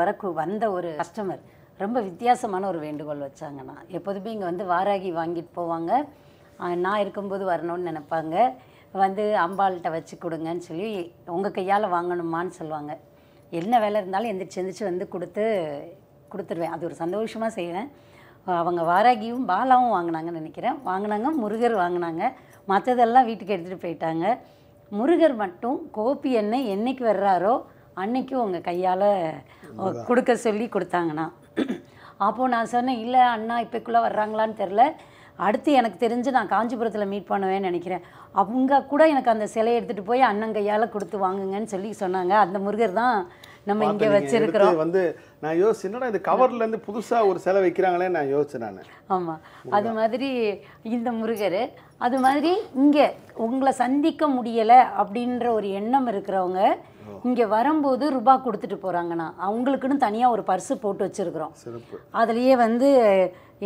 வர வந்த ஒரு கஸ்டமர் ரொம்ப வித்தியாசமான ஒரு வேண்டுகோள் வச்சாங்கண்ணா எப்போதுமே இங்கே வந்து வாராகி வாங்கிட்டு போவாங்க நான் இருக்கும்போது வரணும்னு நினப்பாங்க வந்து அம்பாள்கிட்ட வச்சு கொடுங்கன்னு சொல்லி உங்கள் கையால் வாங்கணுமான்னு சொல்லுவாங்க என்ன வேலை இருந்தாலும் எந்திரிச்சு எந்திரிச்சு வந்து கொடுத்து கொடுத்துருவேன் அது ஒரு சந்தோஷமாக செய்வேன் அவங்க வாராகியும் பாலாவும் வாங்கினாங்கன்னு நினைக்கிறேன் வாங்கினாங்க முருகர் வாங்கினாங்க மற்றதெல்லாம் வீட்டுக்கு எடுத்துகிட்டு போயிட்டாங்க முருகர் மட்டும் கோபி எண்ணெய் என்றைக்கு வர்றாரோ அன்னைக்கும் உங்கள் கையால் கொடுக்க சொல்லி கொடுத்தாங்கண்ணா அப்போது நான் சொன்னேன் இல்லை அண்ணா இப்போக்குள்ளே வர்றாங்களான்னு தெரில அடுத்து எனக்கு தெரிஞ்சு நான் காஞ்சிபுரத்தில் மீட் பண்ணுவேன்னு நினைக்கிறேன் அவங்க கூட எனக்கு அந்த சிலையை எடுத்துகிட்டு போய் அண்ணங்கையால் கொடுத்து வாங்குங்கன்னு சொல்லி சொன்னாங்க அந்த முருகர் தான் நம்ம இங்கே வச்சுருக்கிறோம் வந்து நான் யோசிச்சேன்னா இந்த கவர்லேருந்து புதுசாக ஒரு சிலை வைக்கிறாங்களே நான் யோசிச்சேன் நான் ஆமாம் அது மாதிரி இந்த முருகர் அது மாதிரி இங்கே உங்களை சந்திக்க முடியலை அப்படின்ற ஒரு எண்ணம் இருக்கிறவங்க இங்கே வரும்போது ரூபா கொடுத்துட்டு போகிறாங்கண்ணா அவங்களுக்குன்னு தனியாக ஒரு பர்ஸு போட்டு வச்சுருக்குறோம் அதுலேயே வந்து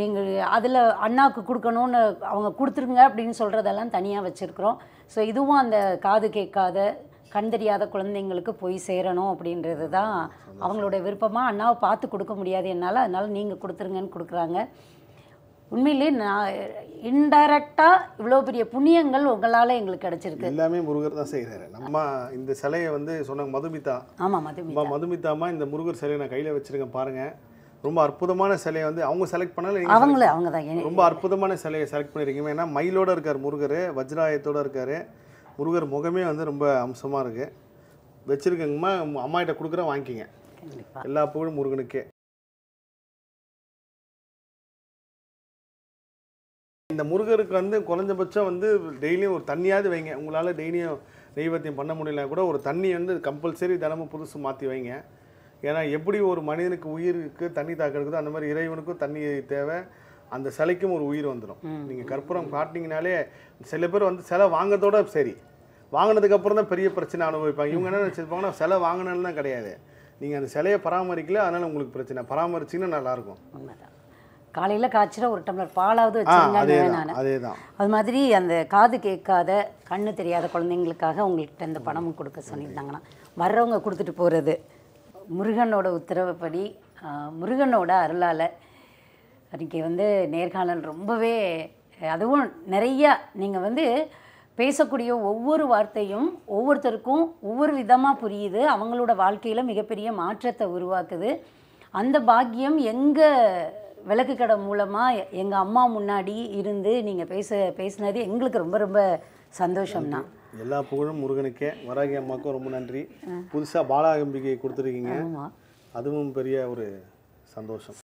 எங்கள் அதில் அண்ணாவுக்கு கொடுக்கணும்னு அவங்க கொடுத்துருங்க அப்படின்னு சொல்கிறதெல்லாம் தனியாக வச்சுருக்கோம் வச்சுருக்குறோம் ஸோ இதுவும் அந்த காது கேட்காத கண் தெரியாத குழந்தைங்களுக்கு போய் சேரணும் அப்படின்றது தான் அவங்களோட விருப்பமாக அண்ணாவை பார்த்து கொடுக்க முடியாது என்னால் அதனால் நீங்கள் கொடுத்துருங்கன்னு கொடுக்குறாங்க உண்மையிலே நான் இன்டைரக்டாக இவ்வளோ பெரிய புண்ணியங்கள் உங்களால் எங்களுக்கு கிடச்சிருக்கு எல்லாமே முருகர் தான் செய்கிறாரு நம்ம இந்த சிலையை வந்து சொன்னாங்க மதுமிதா ஆமாம் மதுமிதா மதுமிதாமா இந்த முருகர் சிலையை நான் கையில் வச்சுருக்கேன் பாருங்கள் ரொம்ப அற்புதமான சிலையை வந்து அவங்க செலக்ட் பண்ணல அவங்களே அவங்க தான் ரொம்ப அற்புதமான சிலையை செலக்ட் பண்ணியிருக்கீங்க ஏன்னா மயிலோட இருக்கார் முருகர் வஜ்ராயத்தோட இருக்கார் முருகர் முகமே வந்து ரொம்ப அம்சமாக இருக்குது வச்சுருக்கங்கம்மா அம்மாகிட்ட கொடுக்குற வாங்கிக்கிங்க எல்லா பூவும் முருகனுக்கே இந்த முருகருக்கு வந்து குறைஞ்சபட்சம் வந்து டெய்லியும் ஒரு தண்ணியாவது வைங்க உங்களால் டெய்லியும் நெய்வத்தியம் பண்ண முடியலனா கூட ஒரு தண்ணி வந்து கம்பல்சரி தினமும் புதுசு மாற்றி வைங்க ஏன்னா எப்படி ஒரு மனிதனுக்கு உயிருக்கு தண்ணி தாக்கம் அந்த மாதிரி இறைவனுக்கும் தண்ணி தேவை அந்த சிலைக்கும் ஒரு உயிர் வந்துடும் நீங்கள் கற்பூரம் காட்டினீங்கனாலே சில பேர் வந்து சிலை வாங்கிறதோட சரி வாங்கினதுக்கப்புறம் தான் பெரிய பிரச்சனை அனுபவிப்பாங்க இவங்க என்ன நினச்சிருப்பாங்கன்னா சிலை வாங்கினாலும் தான் கிடையாது நீங்கள் அந்த சிலையை பராமரிக்கல அதனால் உங்களுக்கு பிரச்சனை பராமரிச்சிங்கன்னா நல்லாயிருக்கும் காலையில் காய்ச்சல ஒரு டம்ளர் பாலாவது வச்சுருங்க அது மாதிரி அந்த காது கேட்காத கண்ணு தெரியாத குழந்தைங்களுக்காக உங்கள்கிட்ட இந்த பணமும் கொடுக்க சொல்லியிருந்தாங்கன்னா வர்றவங்க கொடுத்துட்டு போகிறது முருகனோட உத்தரவுப்படி முருகனோட அருளால் அன்றைக்கி வந்து நேர்காணல் ரொம்பவே அதுவும் நிறையா நீங்கள் வந்து பேசக்கூடிய ஒவ்வொரு வார்த்தையும் ஒவ்வொருத்தருக்கும் ஒவ்வொரு விதமாக புரியுது அவங்களோட வாழ்க்கையில் மிகப்பெரிய மாற்றத்தை உருவாக்குது அந்த பாக்கியம் எங்கள் விளக்கு கடை மூலமாக எங்கள் அம்மா முன்னாடி இருந்து நீங்கள் பேச பேசினது எங்களுக்கு ரொம்ப ரொம்ப சந்தோஷம்தான் எல்லா புகழும் முருகனுக்கே வராகி அம்மாவுக்கும் ரொம்ப நன்றி புதுசாக பாலாகம்பிகை கொடுத்துருக்கீங்க அதுவும் பெரிய ஒரு சந்தோஷம்